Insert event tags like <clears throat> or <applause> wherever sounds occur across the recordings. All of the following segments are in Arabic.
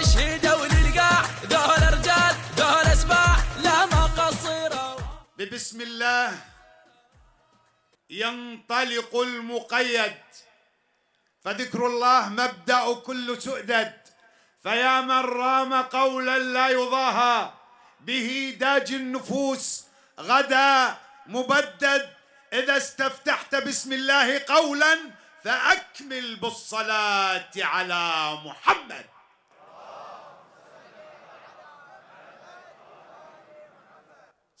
تشهد وللقاع ذول رجال ذول اسباع لا ما قصيره ببسم الله ينطلق المقيد فذكر الله مبدأ كل سؤدد فيا من رام قولا لا يضاهى به داج النفوس غدا مبدد إذا استفتحت بسم الله قولا فأكمل بالصلاة على محمد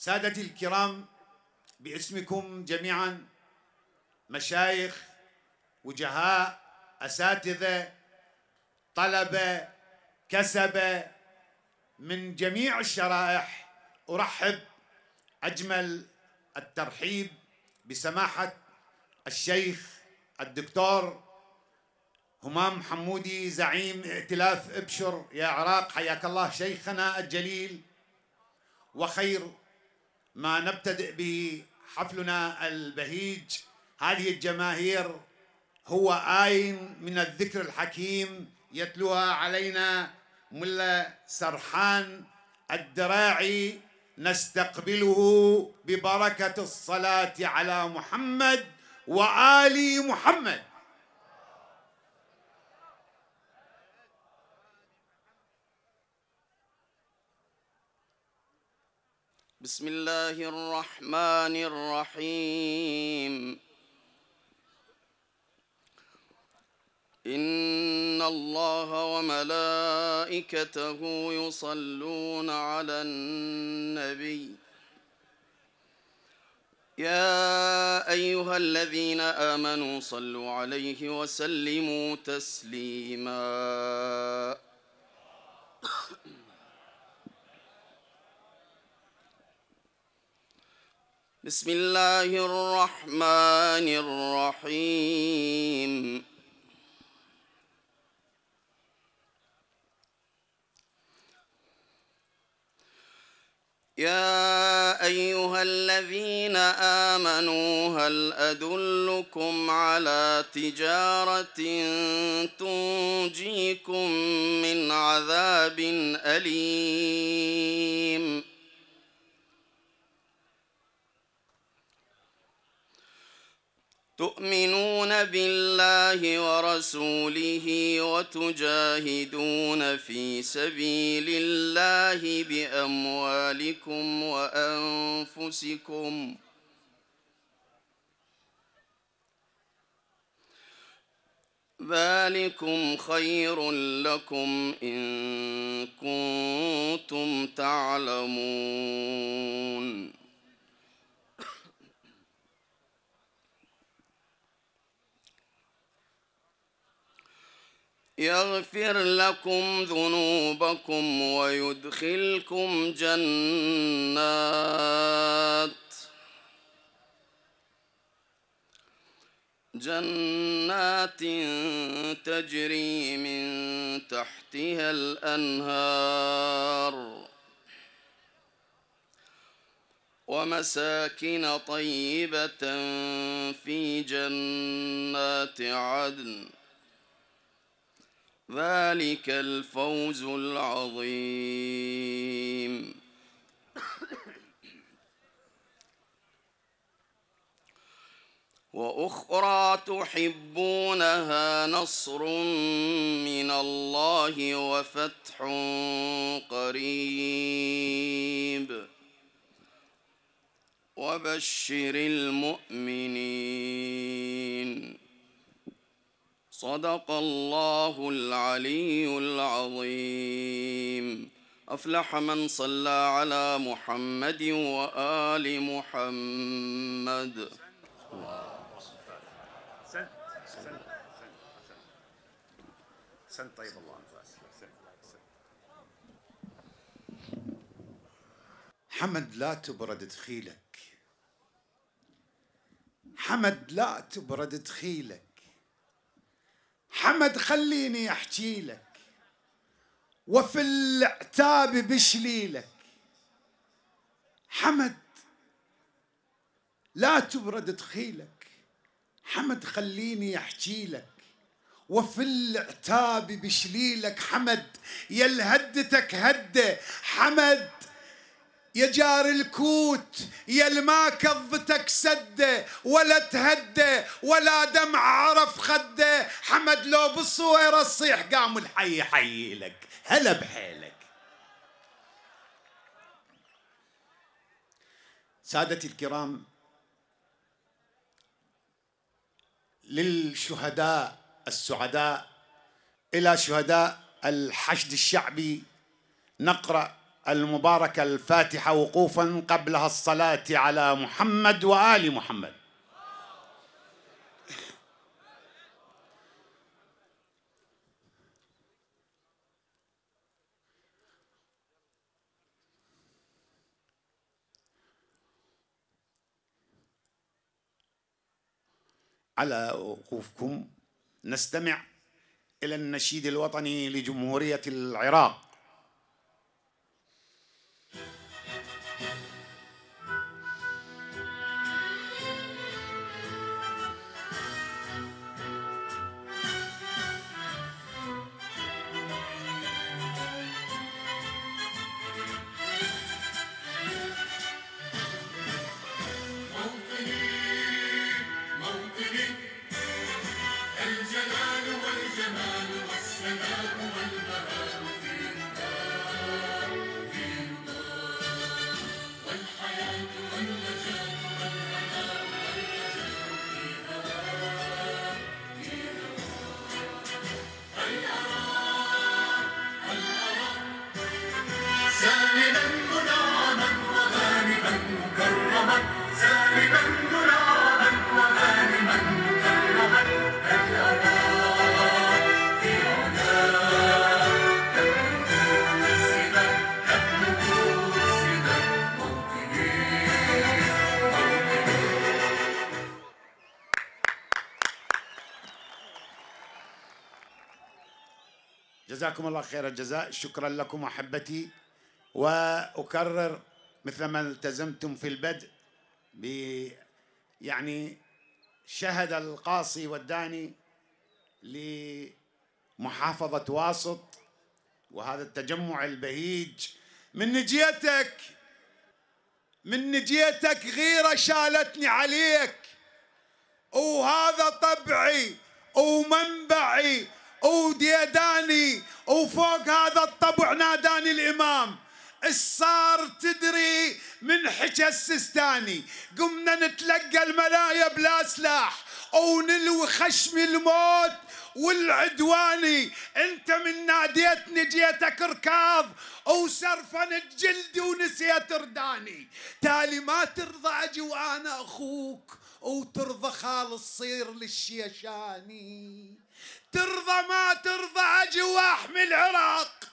سادتي الكرام باسمكم جميعا مشايخ وجهاء اساتذه طلبه كسبه من جميع الشرائح ارحب اجمل الترحيب بسماحه الشيخ الدكتور همام حمودي زعيم ائتلاف ابشر يا عراق حياك الله شيخنا الجليل وخير ما نبتدئ به حفلنا البهيج هذه الجماهير هو آي من الذكر الحكيم يتلوها علينا ملا سرحان الدراعي نستقبله ببركة الصلاة على محمد وآل محمد بسم الله الرحمن الرحيم إن الله وملائكته يصلون على النبي يا أيها الذين آمنوا صلوا عليه وسلموا تسليماً بسم الله الرحمن الرحيم يا أيها الذين آمنوا هل أدلكم على تجارة تنجيكم من عذاب أليم؟ تؤمنون بالله ورسوله وتجاهدون في سبيل الله بأموالكم وأنفسكم ذلكم خير لكم إن كنتم تعلمون يغفر لكم ذنوبكم ويدخلكم جنات جنات تجري من تحتها الأنهار ومساكن طيبة في جنات عدن ذلك الفوز العظيم واخرى تحبونها نصر من الله وفتح قريب وبشر المؤمنين صدق الله العلي العظيم أفلح من صلى على محمد وآل محمد سنت طيب الله حمد لا تبرد دخيلك حمد لا تبرد دخيلك حمد خليني احكي لك وفي العتاب بشليلك حمد لا تبرد دخيلك حمد خليني احكي لك وفي العتاب بشليلك حمد يلهدتك هدتك هده حمد يا جار الكوت يا ما كظتك سده ولا تهده ولا دمع عرف خده حمد لو بالصويره تصيح قام الحي حي لك هلا بحيلك سادتي الكرام للشهداء السعداء الى شهداء الحشد الشعبي نقرا المباركة الفاتحة وقوفا قبلها الصلاة على محمد وآل محمد على وقوفكم نستمع إلى النشيد الوطني لجمهورية العراق جزاكم الله خير الجزاء شكرا لكم أحبتي وأكرر مثلما التزمتم في البدء ب يعني شهد القاصي والداني لمحافظة واسط وهذا التجمع البهيج من نجيتك من نجيتك غيرة شالتني عليك وهذا طبعي ومنبعي وديداني وفوق هذا الطبع ناداني الإمام الصار تدري من حكى السستاني قمنا نتلقى الملايا بلا سلاح ونلوي خشم الموت والعدواني انت من ناديتني جيتك ركاض وسرفنت جلدي ونسيت رداني تالي ما ترضى اجي وانا اخوك وترضى خالص صير للشيشاني ترضى ما ترضى اجي واحمي العراق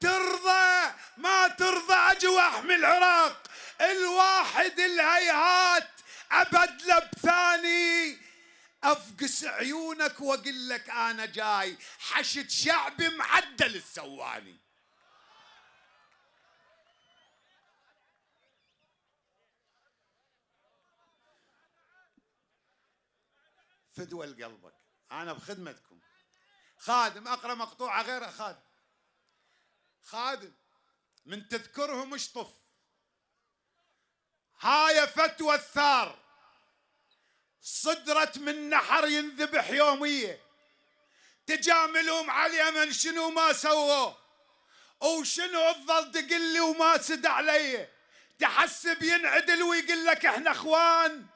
ترضى ما ترضى اجي واحمي العراق الواحد الهيهات ابد بثاني افقس عيونك واقول لك انا جاي حشد شعبي معدل السواني فدوى لقلبك أنا بخدمتكم خادم أقرأ مقطوعة غير خادم خادم من تذكرهم اشطف هاي فتوى الثار صدرت من نحر ينذبح يومية تجاملهم على اليمن شنو ما سووا وشنو تظل تقلي وما سد علي تحسب ينعدل ويقول لك احنا اخوان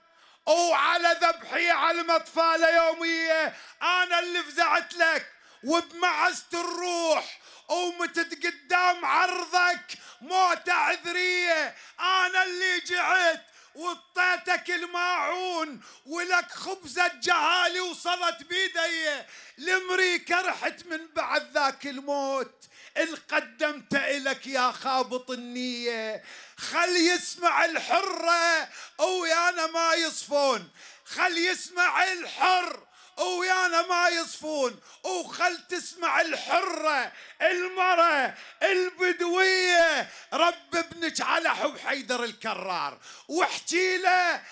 وعلى ذبحي على المطفالة يومية أنا اللي فزعت لك وبمعزت الروح ومتت قدام عرضك موتة عذرية أنا اللي جعت وطيتك الماعون ولك خبزة جهالي وصلت بيدي لمريكا رحت من بعد ذاك الموت القدمت إلك يا خابط النية خل يسمع الحرة ويانا ما يصفون خل يسمع الحر ويانا ما يصفون وخل تسمع الحرة المرة البدوية رب ابنك على حب حيدر الكرار واحكي له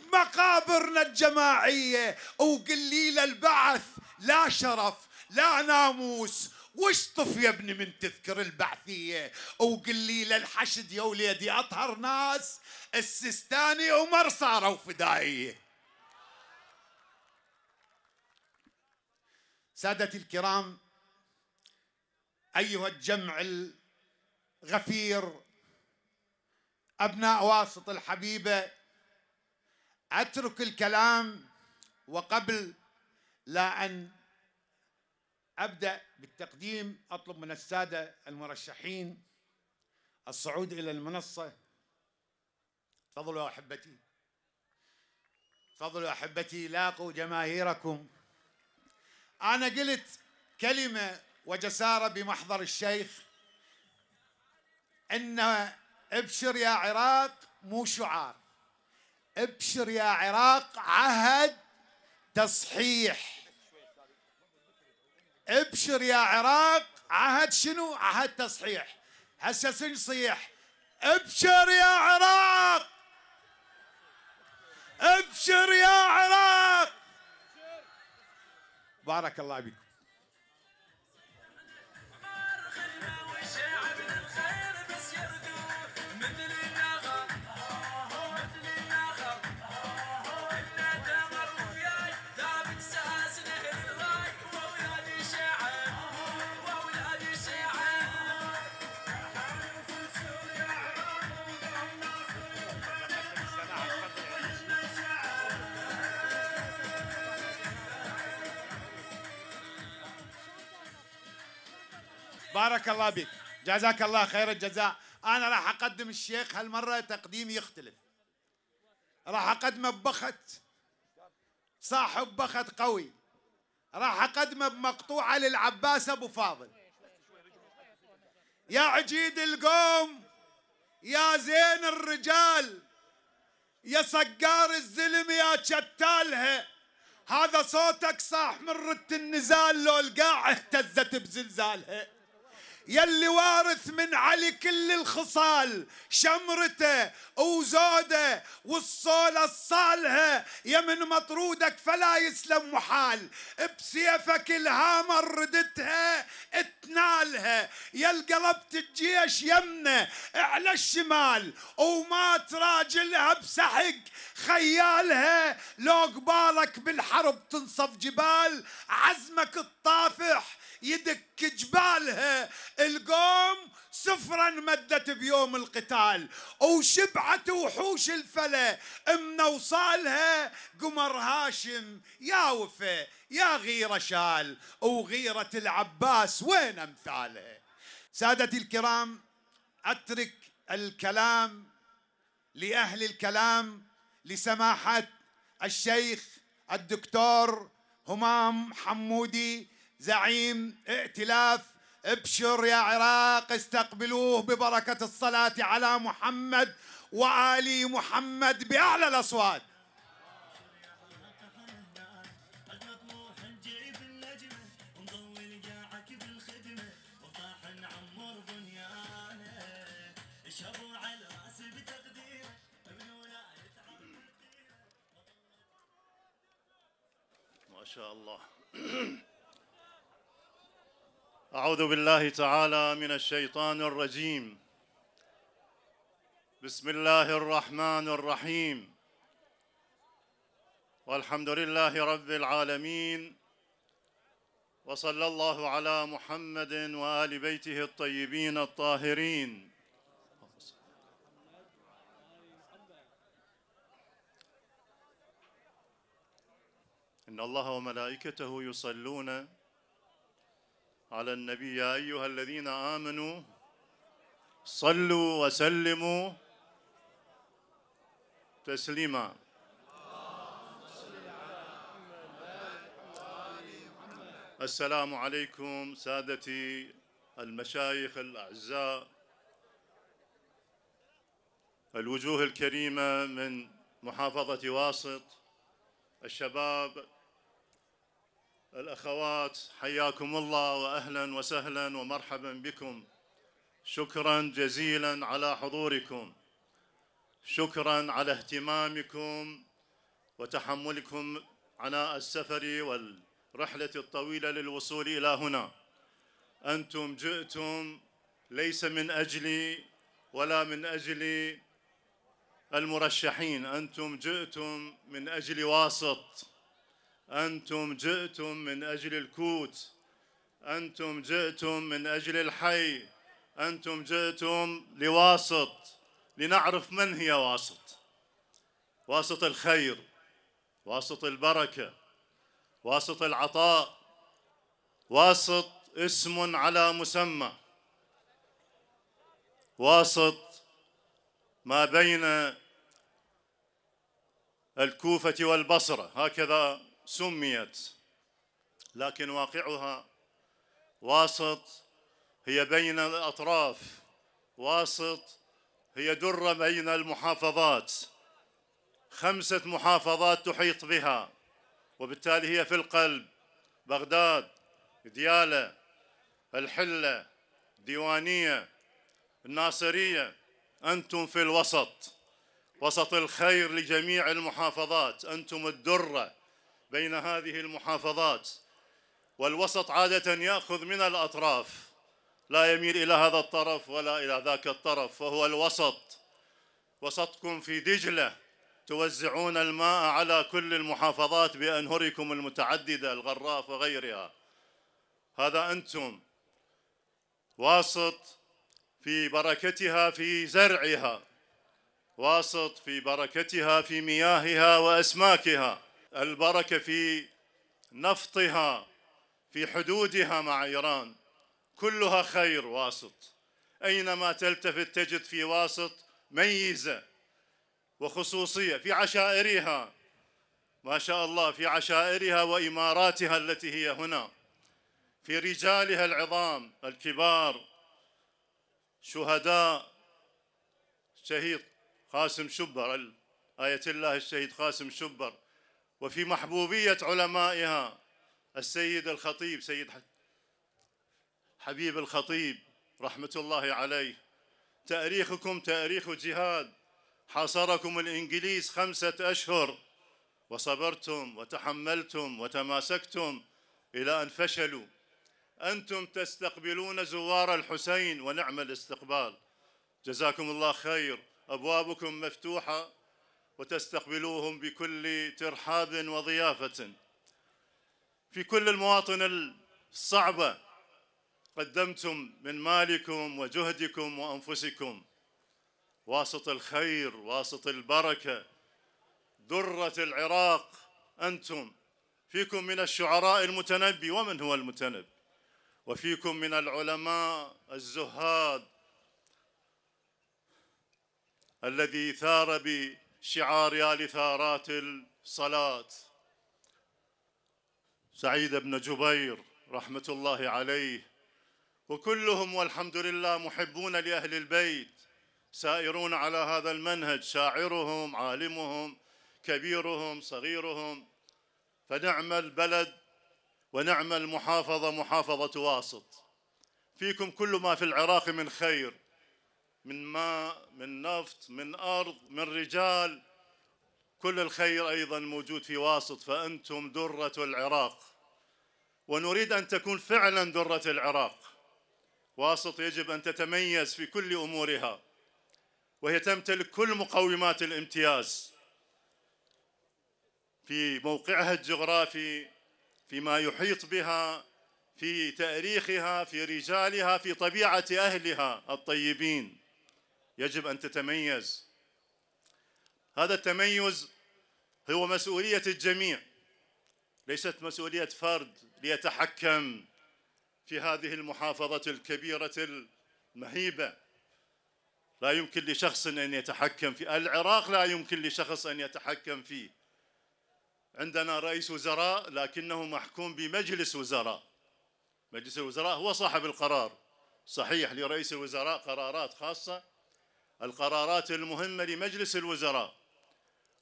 بمقابرنا الجماعية وقل لي البعث لا شرف لا ناموس واشطف يا ابني من تذكر البعثية وقل لي للحشد يا وليدي أطهر ناس السيستاني عمر صاروا فدائية سادتي الكرام أيها الجمع الغفير أبناء واسط الحبيبة أترك الكلام وقبل لا أن أبدأ بالتقديم أطلب من السادة المرشحين الصعود إلى المنصة تفضلوا أحبتي تفضلوا أحبتي لاقوا جماهيركم أنا قلت كلمة وجسارة بمحضر الشيخ أن ابشر يا عراق مو شعار ابشر يا عراق عهد تصحيح ابشر يا عراق عهد شنو عهد تصحيح هسه صيح ابشر يا عراق ابشر يا عراق بارك الله بكم بارك الله بك جزاك الله خير الجزاء أنا راح أقدم الشيخ هالمرة تقديم يختلف راح أقدمه ببخت صاحب بخت قوي راح أقدمه بمقطوعة للعباس أبو فاضل يا عجيد القوم يا زين الرجال يا صقار الزلم يا شتالها هذا صوتك صاح من رت النزال لو القاع اهتزت بزلزالها يلي وارث من علي كل الخصال شمرته وزوده والصولة الصالحة يا من مطرودك فلا يسلم محال بسيفك الهامة ردتها اتنالها يا القلب الجيش يمنه على الشمال ومات راجلها بسحق خيالها لو قبالك بالحرب تنصف جبال عزمك الطافح يدك جبالها القوم سفرا مدت بيوم القتال وشبعت وحوش الفلا من وصالها قمر هاشم يا وفا يا غيرة شال وغيرة العباس وين أمثالها سادتي الكرام أترك الكلام لأهل الكلام لسماحة الشيخ الدكتور همام حمودي زعيم ائتلاف ابشر يا عراق استقبلوه ببركة الصلاة على محمد وآلي محمد بأعلى الأصوات ما شاء الله <clears throat> أعوذ بالله تعالى من الشيطان الرجيم بسم الله الرحمن الرحيم والحمد لله رب العالمين وصلى الله على محمد وآل بيته الطيبين الطاهرين إن الله وملائكته يصلون على النبي يا أيها الذين آمنوا صلوا وسلموا تسليما السلام عليكم سادتي المشايخ الأعزاء الوجوه الكريمة من محافظة واسط الشباب الأخوات حياكم الله وأهلا وسهلا ومرحبا بكم شكرا جزيلا على حضوركم شكرا على اهتمامكم وتحملكم عناء السفر والرحلة الطويلة للوصول إلى هنا أنتم جئتم ليس من أجلي ولا من أجل المرشحين أنتم جئتم من أجل واسط أنتم جئتم من أجل الكوت أنتم جئتم من أجل الحي أنتم جئتم لواسط لنعرف من هي واسط واسط الخير واسط البركة واسط العطاء واسط اسم على مسمى واسط ما بين الكوفة والبصرة هكذا سميت لكن واقعها واسط هي بين الأطراف واسط هي درة بين المحافظات خمسة محافظات تحيط بها وبالتالي هي في القلب بغداد دياله الحلة ديوانية الناصرية أنتم في الوسط وسط الخير لجميع المحافظات أنتم الدرة بين هذه المحافظات والوسط عادة يأخذ من الأطراف لا يميل إلى هذا الطرف ولا إلى ذاك الطرف فهو الوسط وسطكم في دجلة توزعون الماء على كل المحافظات بأنهركم المتعددة الغراف وغيرها هذا أنتم واسط في بركتها في زرعها واسط في بركتها في مياهها وأسماكها البركة في نفطها في حدودها مع إيران كلها خير واسط أينما تلتفت تجد في واسط ميزة وخصوصية في عشائرها ما شاء الله في عشائرها وإماراتها التي هي هنا في رجالها العظام الكبار شهداء شهيد قاسم شبر آية الله الشهيد قاسم شبر وفي محبوبية علمائها السيد الخطيب سيد حبيب الخطيب رحمة الله عليه تاريخكم تاريخ جهاد حاصركم الإنجليز خمسة أشهر وصبرتم وتحملتم وتماسكتم إلى أن فشلوا أنتم تستقبلون زوار الحسين ونعم الاستقبال جزاكم الله خير أبوابكم مفتوحة وتستقبلوهم بكل ترحاب وضيافة في كل المواطن الصعبة قدمتم من مالكم وجهدكم وأنفسكم واسط الخير واسط البركة درة العراق أنتم فيكم من الشعراء المتنبي ومن هو المتنبي وفيكم من العلماء الزهاد الذي ثار شعار يا لثارات الصلاة سعيد بن جبير رحمة الله عليه وكلهم والحمد لله محبون لأهل البيت سائرون على هذا المنهج شاعرهم عالمهم كبيرهم صغيرهم فنعم البلد ونعم المحافظة محافظة واسط فيكم كل ما في العراق من خير من ماء من نفط من أرض من رجال كل الخير أيضا موجود في واسط فأنتم درة العراق ونريد أن تكون فعلا درة العراق واسط يجب أن تتميز في كل أمورها وهي تمتلك كل مقومات الامتياز في موقعها الجغرافي فيما يحيط بها في تاريخها في رجالها في طبيعه اهلها الطيبين يجب أن تتميز هذا التميز هو مسؤولية الجميع ليست مسؤولية فرد ليتحكم في هذه المحافظة الكبيرة المهيبة لا يمكن لشخص أن يتحكم في العراق لا يمكن لشخص أن يتحكم فيه عندنا رئيس وزراء لكنه محكوم بمجلس وزراء مجلس الوزراء هو صاحب القرار صحيح لرئيس الوزراء قرارات خاصة القرارات المهمة لمجلس الوزراء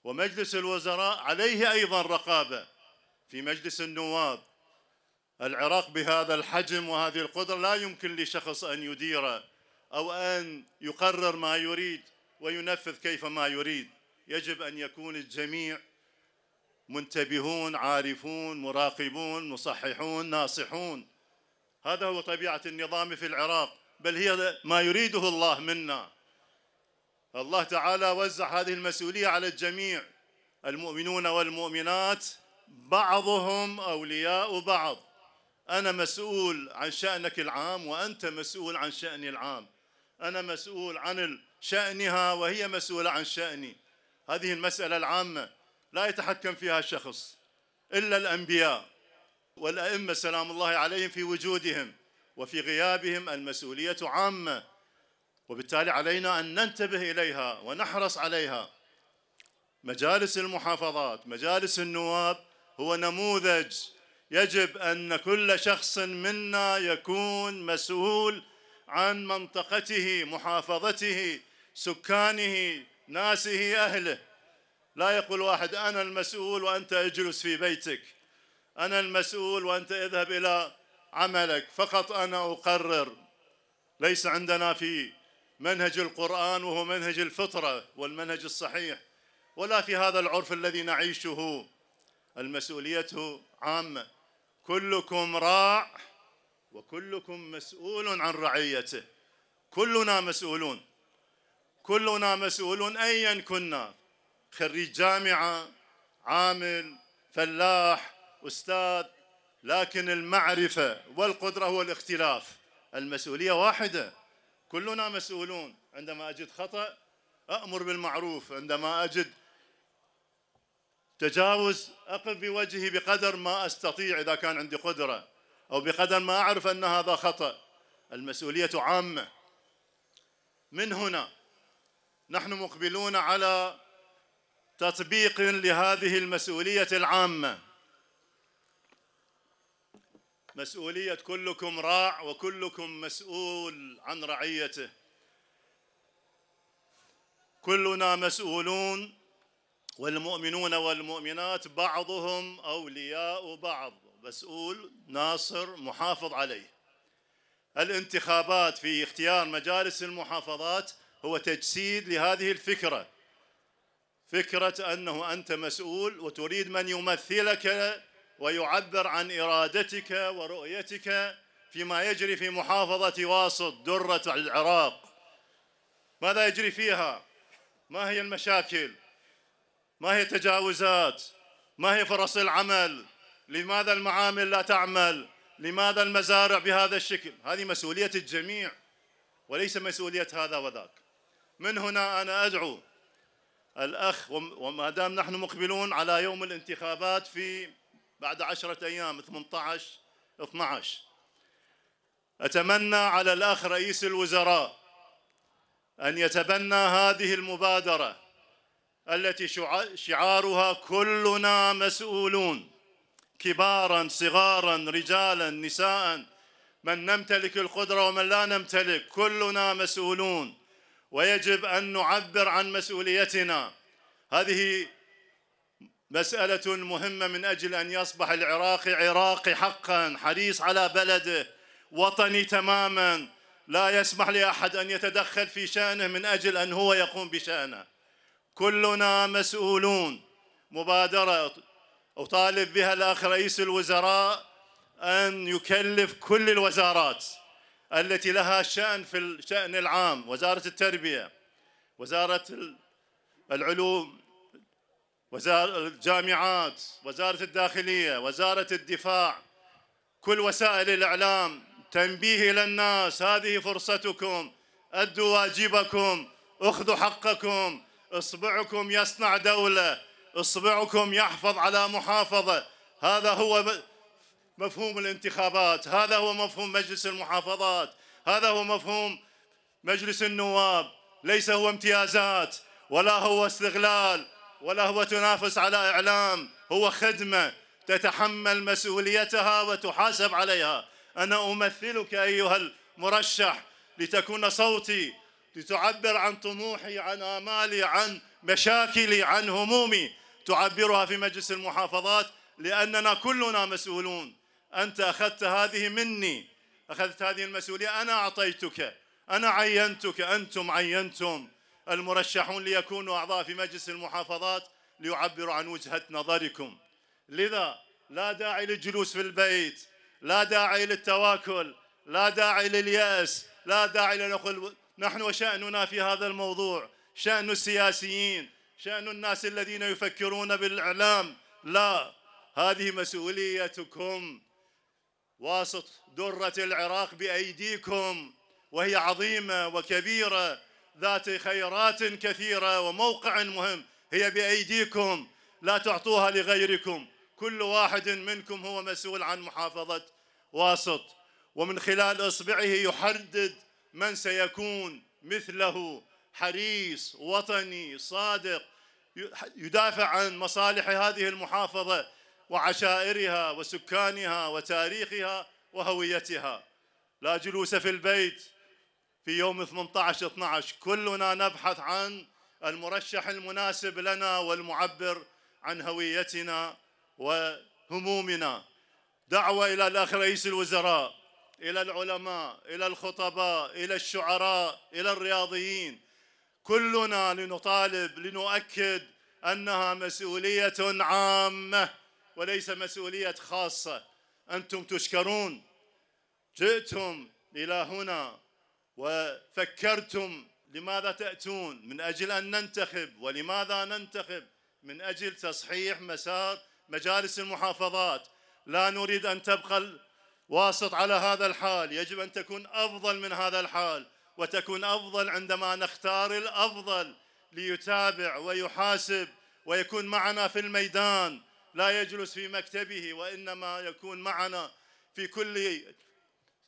ومجلس الوزراء عليه أيضا رقابة في مجلس النواب العراق بهذا الحجم وهذه القدرة لا يمكن لشخص أن يدير أو أن يقرر ما يريد وينفذ كيفما يريد يجب أن يكون الجميع منتبهون عارفون مراقبون مصححون ناصحون هذا هو طبيعة النظام في العراق بل هي ما يريده الله منا الله تعالى وزع هذه المسؤولية على الجميع المؤمنون والمؤمنات بعضهم أولياء بعض أنا مسؤول عن شأنك العام وأنت مسؤول عن شأني العام أنا مسؤول عن شأنها وهي مسؤولة عن شأني هذه المسألة العامة لا يتحكم فيها شخص إلا الأنبياء والأئمة سلام الله عليهم في وجودهم وفي غيابهم المسؤولية عامة وبالتالي علينا أن ننتبه إليها ونحرص عليها مجالس المحافظات مجالس النواب هو نموذج يجب أن كل شخص منا يكون مسؤول عن منطقته محافظته سكانه ناسه أهله لا يقول واحد أنا المسؤول وأنت اجلس في بيتك أنا المسؤول وأنت اذهب إلى عملك فقط أنا أقرر ليس عندنا في منهج القرآن وهو منهج الفطرة والمنهج الصحيح ولا في هذا العرف الذي نعيشه المسؤولية عامة كلكم راع وكلكم مسؤول عن رعيته كلنا مسؤولون كلنا مسؤولون أيا كنا خريج جامعة عامل فلاح أستاذ لكن المعرفة والقدرة هو الاختلاف المسؤولية واحدة كلنا مسؤولون عندما أجد خطأ أأمر بالمعروف عندما أجد تجاوز أقف بوجهي بقدر ما أستطيع إذا كان عندي قدرة أو بقدر ما أعرف أن هذا خطأ المسؤولية عامة من هنا نحن مقبلون على تطبيق لهذه المسؤولية العامة مسؤولية كلكم راع وكلكم مسؤول عن رعيته كلنا مسؤولون والمؤمنون والمؤمنات بعضهم أولياء بعض مسؤول ناصر محافظ عليه الانتخابات في اختيار مجالس المحافظات هو تجسيد لهذه الفكرة فكرة أنه أنت مسؤول وتريد من يمثلك ويعبر عن إرادتك ورؤيتك فيما يجري في محافظة واسط درة العراق ماذا يجري فيها ما هي المشاكل ما هي التجاوزات ما هي فرص العمل لماذا المعامل لا تعمل لماذا المزارع بهذا الشكل هذه مسؤولية الجميع وليس مسؤولية هذا وذاك من هنا أنا أدعو الأخ وما دام نحن مقبلون على يوم الانتخابات في بعد عشرة أيام 18 12 أتمنى على الأخ رئيس الوزراء أن يتبنى هذه المبادرة التي شعارها كلنا مسؤولون كبارا صغارا رجالا نساء من نمتلك القدرة ومن لا نمتلك كلنا مسؤولون ويجب أن نعبر عن مسؤوليتنا هذه مسألة مهمة من أجل أن يصبح العراقي عراقي حقا حريص على بلده وطني تماما لا يسمح لأحد أن يتدخل في شأنه من أجل أن هو يقوم بشأنه كلنا مسؤولون مبادرة أطالب بها الأخ رئيس الوزراء أن يكلف كل الوزارات التي لها شأن في الشأن العام وزارة التربية وزارة العلوم وزارة الجامعات وزارة الداخلية وزارة الدفاع كل وسائل الإعلام تنبيه إلى الناس هذه فرصتكم أدوا واجبكم أخذوا حقكم إصبعكم يصنع دولة إصبعكم يحفظ على محافظة هذا هو مفهوم الانتخابات هذا هو مفهوم مجلس المحافظات هذا هو مفهوم مجلس النواب ليس هو امتيازات ولا هو استغلال ولا هو تنافس على إعلام هو خدمة تتحمل مسؤوليتها وتحاسب عليها أنا أمثلك أيها المرشح لتكون صوتي لتعبر عن طموحي عن آمالي عن مشاكلي عن همومي تعبرها في مجلس المحافظات لأننا كلنا مسؤولون أنت أخذت هذه مني أخذت هذه المسؤولية أنا أعطيتك أنا عينتك أنتم عينتم المرشحون ليكونوا أعضاء في مجلس المحافظات ليعبروا عن وجهة نظركم لذا لا داعي للجلوس في البيت لا داعي للتواكل لا داعي لليأس لا داعي لنقول نحن وشأننا في هذا الموضوع شأن السياسيين شأن الناس الذين يفكرون بالإعلام لا هذه مسؤوليتكم واسط درة العراق بأيديكم وهي عظيمة وكبيرة ذات خيرات كثيرة وموقع مهم هي بأيديكم لا تعطوها لغيركم كل واحد منكم هو مسؤول عن محافظة واسط ومن خلال إصبعه يحدد من سيكون مثله حريص وطني صادق يدافع عن مصالح هذه المحافظة وعشائرها وسكانها وتاريخها وهويتها لا جلوس في البيت في يوم 18 12 كلنا نبحث عن المرشح المناسب لنا والمعبر عن هويتنا وهمومنا دعوة إلى الأخ رئيس الوزراء إلى العلماء إلى الخطباء إلى الشعراء إلى الرياضيين كلنا لنطالب لنؤكد أنها مسؤولية عامة وليس مسؤولية خاصة أنتم تشكرون جئتم إلى هنا وفكرتم لماذا تأتون من أجل أن ننتخب ولماذا ننتخب من أجل تصحيح مسار مجالس المحافظات لا نريد أن تبقى الواسط على هذا الحال يجب أن تكون أفضل من هذا الحال وتكون أفضل عندما نختار الأفضل ليتابع ويحاسب ويكون معنا في الميدان لا يجلس في مكتبه وإنما يكون معنا في كل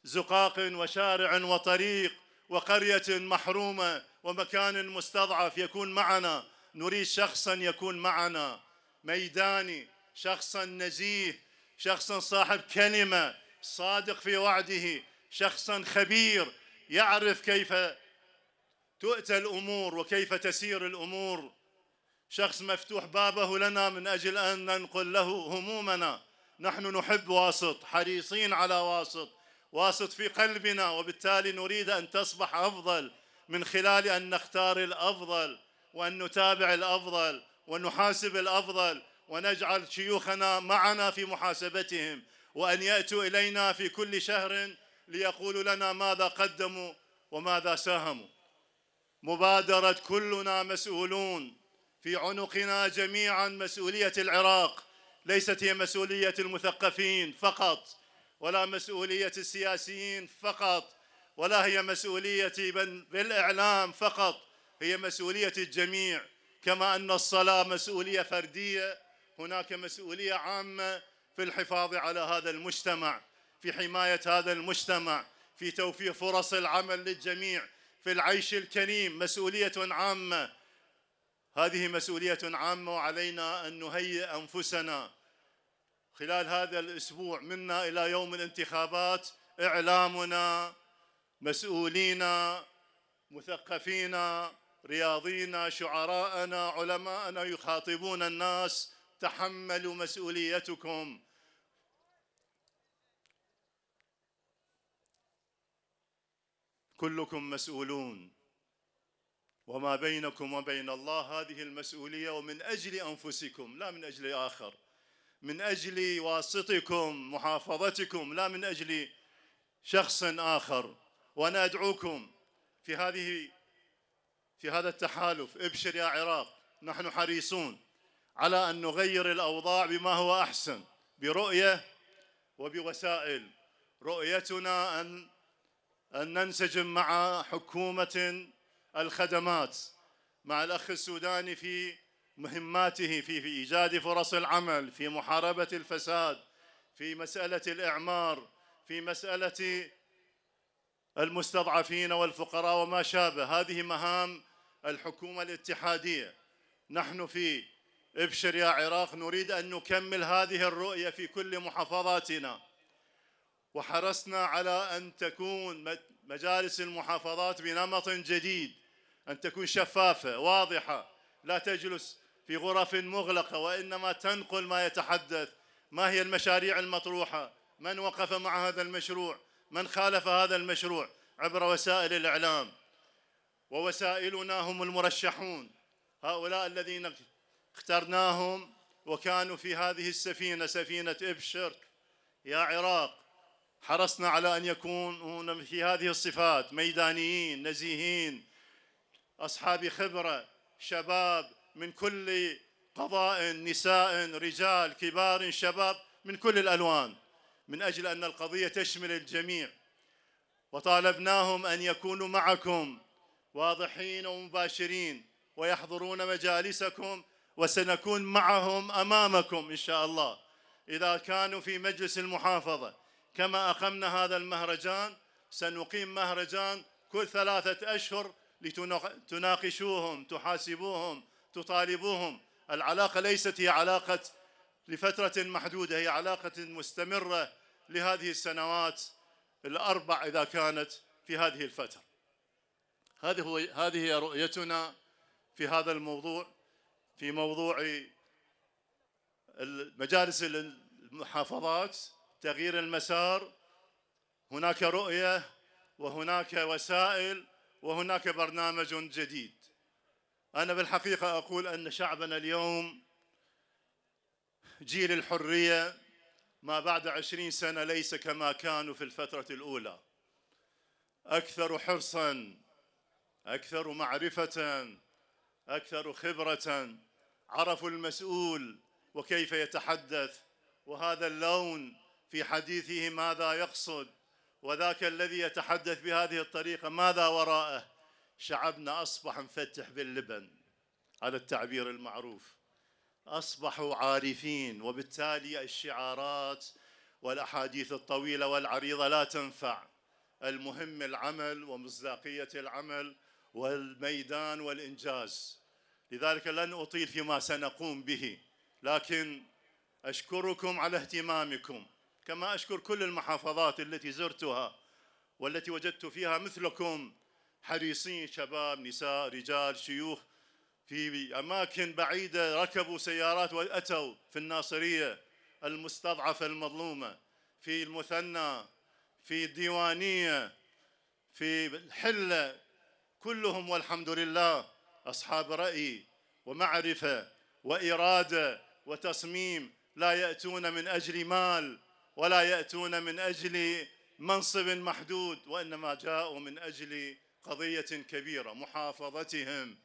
زقاق وشارع وطريق وقرية محرومة ومكان مستضعف يكون معنا نريد شخصا يكون معنا ميداني شخصا نزيه شخصا صاحب كلمة صادق في وعده شخصا خبير يعرف كيف تؤتى الأمور وكيف تسير الأمور شخص مفتوح بابه لنا من أجل أن ننقل له همومنا نحن نحب واسط حريصين على واسط واسط في قلبنا وبالتالي نريد أن تصبح أفضل من خلال أن نختار الأفضل وأن نتابع الأفضل ونحاسب الأفضل ونجعل شيوخنا معنا في محاسبتهم وأن يأتوا إلينا في كل شهر ليقولوا لنا ماذا قدموا وماذا ساهموا مبادرة كلنا مسؤولون في عنقنا جميعا مسؤولية العراق ليست هي مسؤولية المثقفين فقط ولا مسؤولية السياسيين فقط ولا هي مسؤولية من بالإعلام فقط هي مسؤولية الجميع كما أن الصلاة مسؤولية فردية هناك مسؤولية عامة في الحفاظ على هذا المجتمع في حماية هذا المجتمع في توفير فرص العمل للجميع في العيش الكريم مسؤولية عامة هذه مسؤولية عامة وعلينا أن نهيئ أنفسنا خلال هذا الأسبوع منا إلى يوم الانتخابات إعلامنا مسؤولينا مثقفينا رياضينا شعراءنا علماءنا يخاطبون الناس تحملوا مسؤوليتكم كلكم مسؤولون وما بينكم وبين الله هذه المسؤوليه ومن اجل انفسكم لا من اجل اخر من أجل واسطكم محافظتكم لا من أجل شخص آخر وأنا أدعوكم في هذه في هذا التحالف ابشر يا عراق نحن حريصون على أن نغير الأوضاع بما هو أحسن برؤية وبوسائل رؤيتنا أن أن ننسجم مع حكومة الخدمات مع الأخ السوداني في مهماته في في إيجاد فرص العمل في محاربة الفساد في مسألة الإعمار في مسألة المستضعفين والفقراء وما شابه هذه مهام الحكومة الاتحادية نحن في ابشر يا عراق نريد أن نكمل هذه الرؤية في كل محافظاتنا وحرصنا على أن تكون مجالس المحافظات بنمط جديد أن تكون شفافة واضحة لا تجلس في غرف مغلقة وإنما تنقل ما يتحدث ما هي المشاريع المطروحة من وقف مع هذا المشروع من خالف هذا المشروع عبر وسائل الإعلام ووسائلنا هم المرشحون هؤلاء الذين اخترناهم وكانوا في هذه السفينة سفينة إبشر يا عراق حرصنا على أن يكونوا في هذه الصفات ميدانيين نزيهين أصحاب خبرة شباب من كل قضاء نساء رجال كبار شباب من كل الألوان من أجل أن القضية تشمل الجميع وطالبناهم أن يكونوا معكم واضحين ومباشرين ويحضرون مجالسكم وسنكون معهم أمامكم إن شاء الله إذا كانوا في مجلس المحافظة كما أقمنا هذا المهرجان سنقيم مهرجان كل ثلاثة أشهر لتناقشوهم تحاسبوهم تطالبوهم العلاقة ليست هي علاقة لفترة محدودة هي علاقة مستمرة لهذه السنوات الأربع إذا كانت في هذه الفترة هذه هو هذه هي رؤيتنا في هذا الموضوع في موضوع مجالس المحافظات تغيير المسار هناك رؤية وهناك وسائل وهناك برنامج جديد أنا بالحقيقة أقول أن شعبنا اليوم جيل الحرية ما بعد عشرين سنة ليس كما كانوا في الفترة الأولى أكثر حرصا أكثر معرفة أكثر خبرة عرفوا المسؤول وكيف يتحدث وهذا اللون في حديثه ماذا يقصد وذاك الذي يتحدث بهذه الطريقة ماذا وراءه شعبنا أصبح مفتح باللبن على التعبير المعروف أصبحوا عارفين وبالتالي الشعارات والأحاديث الطويلة والعريضة لا تنفع المهم العمل ومصداقية العمل والميدان والإنجاز لذلك لن أطيل فيما سنقوم به لكن أشكركم على اهتمامكم كما أشكر كل المحافظات التي زرتها والتي وجدت فيها مثلكم حريصين شباب نساء رجال شيوخ في أماكن بعيدة ركبوا سيارات وأتوا في الناصرية المستضعفة المظلومة في المثنى في الديوانية في الحلة كلهم والحمد لله أصحاب رأي ومعرفة وإرادة وتصميم لا يأتون من أجل مال ولا يأتون من أجل منصب محدود وإنما جاءوا من أجل قضية كبيرة محافظتهم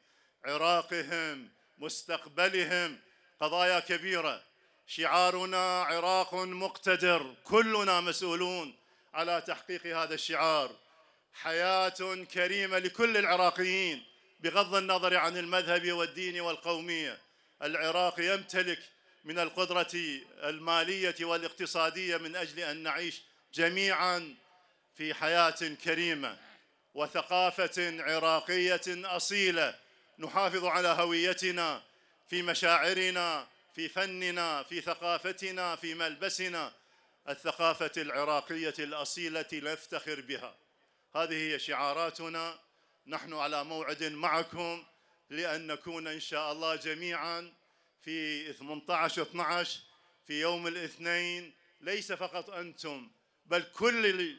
عراقهم مستقبلهم قضايا كبيرة شعارنا عراق مقتدر كلنا مسؤولون على تحقيق هذا الشعار حياة كريمة لكل العراقيين بغض النظر عن المذهب والدين والقومية العراق يمتلك من القدرة المالية والاقتصادية من أجل أن نعيش جميعا في حياة كريمة وثقافة عراقية أصيلة نحافظ على هويتنا في مشاعرنا في فننا في ثقافتنا في ملبسنا الثقافة العراقية الأصيلة نفتخر بها هذه هي شعاراتنا نحن على موعد معكم لأن نكون إن شاء الله جميعا في 18-12 في يوم الاثنين ليس فقط أنتم بل كل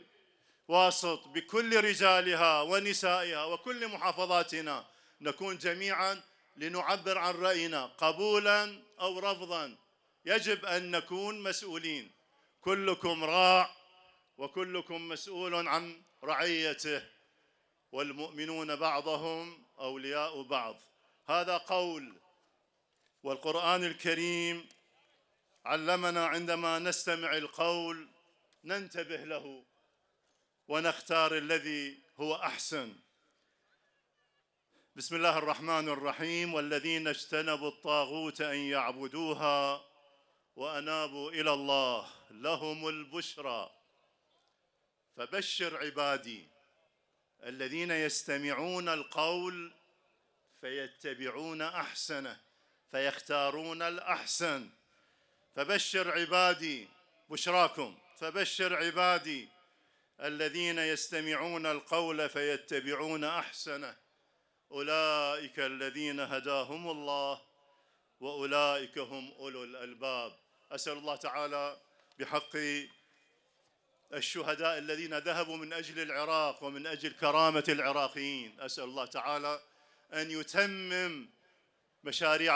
واسط بكل رجالها ونسائها وكل محافظاتنا نكون جميعا لنعبر عن راينا قبولا او رفضا يجب ان نكون مسؤولين كلكم راع وكلكم مسؤول عن رعيته والمؤمنون بعضهم اولياء بعض هذا قول والقران الكريم علمنا عندما نستمع القول ننتبه له ونختار الذي هو احسن بسم الله الرحمن الرحيم والذين اجتنبوا الطاغوت ان يعبدوها وانابوا الى الله لهم البشرى فبشر عبادي الذين يستمعون القول فيتبعون احسنه فيختارون الاحسن فبشر عبادي بشراكم فبشر عبادي الذين يستمعون القول فيتبعون احسنه اولئك الذين هداهم الله واولئك هم اولو الالباب اسال الله تعالى بحق الشهداء الذين ذهبوا من اجل العراق ومن اجل كرامه العراقيين اسال الله تعالى ان يتمم مشاريع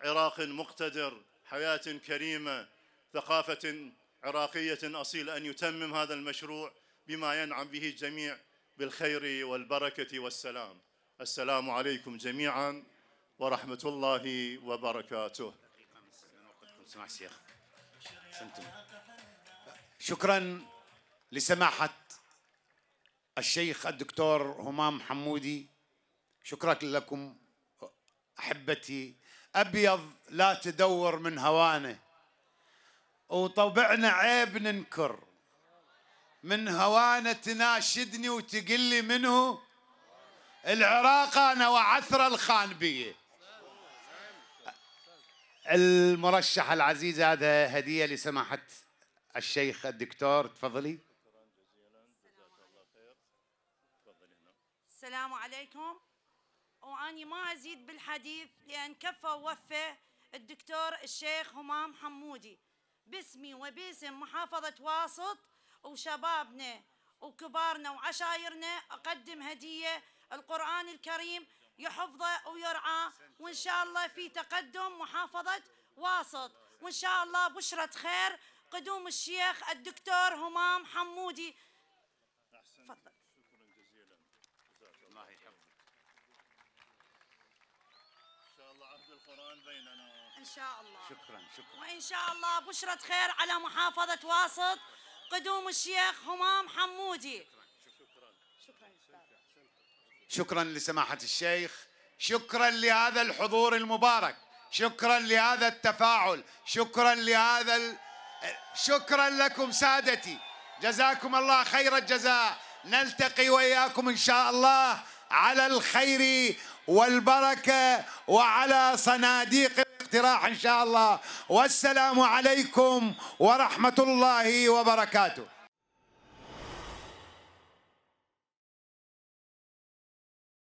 عراق مقتدر حياه كريمه ثقافه عراقيه اصيله ان يتمم هذا المشروع بما ينعم به الجميع بالخير والبركة والسلام السلام عليكم جميعا ورحمة الله وبركاته شكرا لسماحة الشيخ الدكتور همام حمودي شكرا لكم أحبتي أبيض لا تدور من هوانه وطبعنا عيب ننكر من هوانة تناشدني وتقول لي منه العراق أنا وعثرة الخانبية المرشح العزيز هذا هدية لسماحة الشيخ الدكتور تفضلي السلام عليكم وأني ما أزيد بالحديث لأن كفى ووفى الدكتور الشيخ همام حمودي باسمي وباسم محافظة واسط وشبابنا وكبارنا وعشايرنا أقدم هدية القرآن الكريم يحفظه ويرعاه وإن شاء الله في تقدم محافظة واسط وإن شاء الله بشرة خير قدوم الشيخ الدكتور همام حمودي تفضل شكرا جزيلا الله إن شاء الله القرآن بيننا إن شاء الله شكرا شكرا وإن شاء الله بشرة خير على محافظة واسط قدوم الشيخ همام حمودي شكرا شكرا لسماحة الشيخ شكرا لهذا الحضور المبارك شكرا لهذا التفاعل شكرا لهذا ال... شكرا لكم سادتي جزاكم الله خير الجزاء نلتقي وإياكم إن شاء الله على الخير والبركة وعلى صناديق الاقتراح إن شاء الله والسلام عليكم ورحمة الله وبركاته